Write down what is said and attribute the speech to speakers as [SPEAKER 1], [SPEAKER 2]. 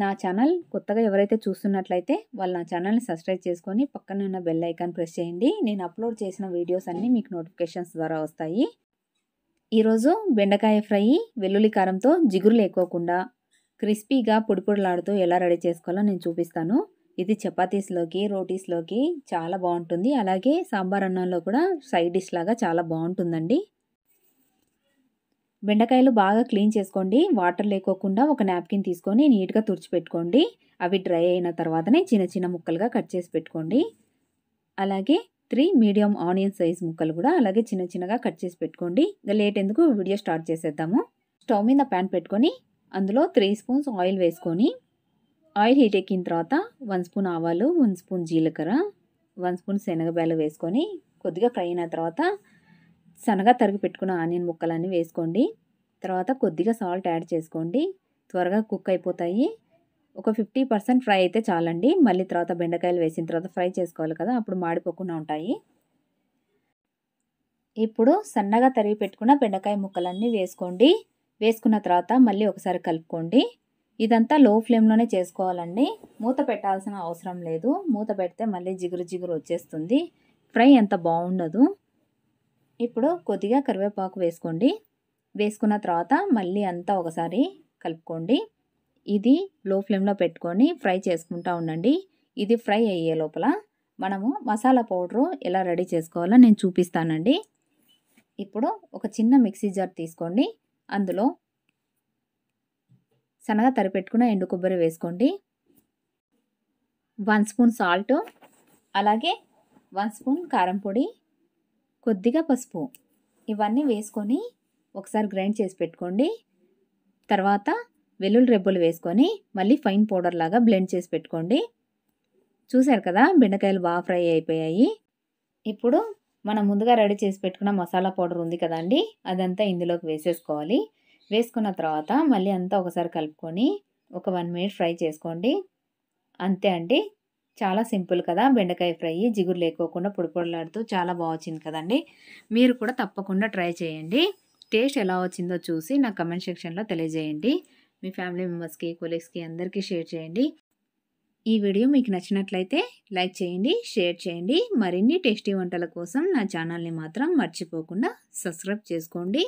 [SPEAKER 1] నా ఛానల్ కొత్తగా ఎవరైతే చూస్తున్నట్లయితే వాళ్ళు నా ఛానల్ని సబ్స్క్రైబ్ చేసుకొని పక్కన ఉన్న బెల్ ఐకాన్ ప్రెస్ చేయండి నేను అప్లోడ్ చేసిన వీడియోస్ అన్నీ మీకు నోటిఫికేషన్స్ ద్వారా వస్తాయి ఈరోజు బెండకాయ ఫ్రై వెల్లుల్లి కారంతో జిగురు లేకోకుండా క్రిస్పీగా పొడిపొడిలాడుతూ ఎలా రెడీ చేసుకోవాలో నేను చూపిస్తాను ఇది చపాతీస్లోకి రోటీస్లోకి చాలా బాగుంటుంది అలాగే సాంబార్ అన్నంలో కూడా సైడ్ డిష్ లాగా చాలా బాగుంటుందండి బెండకాయలు బాగా క్లీన్ చేసుకోండి వాటర్ లేకోకుండా ఒక నాప్కిన్ తీసుకొని నీట్గా తుడిచిపెట్టుకోండి అవి డ్రై అయిన తర్వాతనే చిన్న చిన్న ముక్కలుగా కట్ చేసి పెట్టుకోండి అలాగే త్రీ మీడియం ఆనియన్ సైజ్ ముక్కలు కూడా అలాగే చిన్న చిన్నగా కట్ చేసి పెట్టుకోండి ఇంకా లేట్ ఎందుకు వీడియో స్టార్ట్ చేసేద్దాము స్టవ్ మీద ప్యాన్ పెట్టుకొని అందులో త్రీ స్పూన్స్ ఆయిల్ వేసుకొని ఆయిల్ హీట్ ఎక్కిన తర్వాత వన్ స్పూన్ ఆవాలు వన్ స్పూన్ జీలకర్ర వన్ స్పూన్ శనగబాయలు వేసుకొని కొద్దిగా ఫ్రై అయిన తర్వాత సన్నగా తరిగి పెట్టుకున్న ఆనియన్ ముక్కలన్నీ వేసుకోండి తర్వాత కొద్దిగా సాల్ట్ యాడ్ చేసుకోండి త్వరగా కుక్ అయిపోతాయి ఒక ఫిఫ్టీ పర్సెంట్ ఫ్రై అయితే చాలండి మళ్ళీ తర్వాత బెండకాయలు వేసిన తర్వాత ఫ్రై చేసుకోవాలి కదా అప్పుడు మాడిపోకుండా ఉంటాయి ఇప్పుడు సన్నగా తరిగి పెట్టుకున్న బెండకాయ ముక్కలన్నీ వేసుకోండి వేసుకున్న తర్వాత మళ్ళీ ఒకసారి కలుపుకోండి ఇదంతా లో ఫ్లేమ్లోనే చేసుకోవాలండి మూత పెట్టాల్సిన అవసరం లేదు మూత పెడితే మళ్ళీ జిగురు జిగురు వచ్చేస్తుంది ఫ్రై ఎంత బాగుండదు ఇప్పుడు కొద్దిగా కరివేపాకు వేసుకోండి వేసుకున్న తర్వాత మళ్ళీ అంతా ఒకసారి కలుపుకోండి ఇది లో ఫ్లేమ్లో పెట్టుకొని ఫ్రై చేసుకుంటూ ఉండండి ఇది ఫ్రై అయ్యే లోపల మనము మసాలా పౌడరు ఎలా రెడీ చేసుకోవాలో నేను చూపిస్తానండి ఇప్పుడు ఒక చిన్న మిక్సీ జార్ తీసుకోండి అందులో సన్నగా తరిపెట్టుకున్న ఎండు కొబ్బరి వేసుకోండి వన్ స్పూన్ సాల్ట్ అలాగే వన్ స్పూన్ కారం పొడి కొద్దిగా పసుపు ఇవన్నీ వేసుకొని ఒకసారి గ్రైండ్ చేసి పెట్టుకోండి తర్వాత వెల్లుల్లి రెబ్బలు వేసుకొని మళ్ళీ ఫైన్ పౌడర్ లాగా బ్లెండ్ చేసి పెట్టుకోండి చూశారు కదా బెండకాయలు బాగా ఫ్రై అయిపోయాయి ఇప్పుడు మనం ముందుగా రెడీ చేసి పెట్టుకున్న మసాలా పౌడర్ ఉంది కదండి అదంతా ఇందులోకి వేసేసుకోవాలి వేసుకున్న తర్వాత మళ్ళీ అంతా ఒకసారి కలుపుకొని ఒక వన్ మినిట్ ఫ్రై చేసుకోండి అంతే అండి చాలా సింపుల్ కదా బెండకాయ ఫ్రై జిగురు లేకోకుండా పొడిపొడలాడుతూ చాలా బాగా వచ్చింది కదండి మీరు కూడా తప్పకుండా ట్రై చేయండి టేస్ట్ ఎలా వచ్చిందో చూసి నా కమెంట్ సెక్షన్లో తెలియజేయండి మీ ఫ్యామిలీ మెంబర్స్కి కొలీగ్స్కి అందరికీ షేర్ చేయండి ఈ వీడియో మీకు నచ్చినట్లయితే లైక్ చేయండి షేర్ చేయండి మరిన్ని టేస్టీ వంటల కోసం నా ఛానల్ని మాత్రం మర్చిపోకుండా సబ్స్క్రైబ్ చేసుకోండి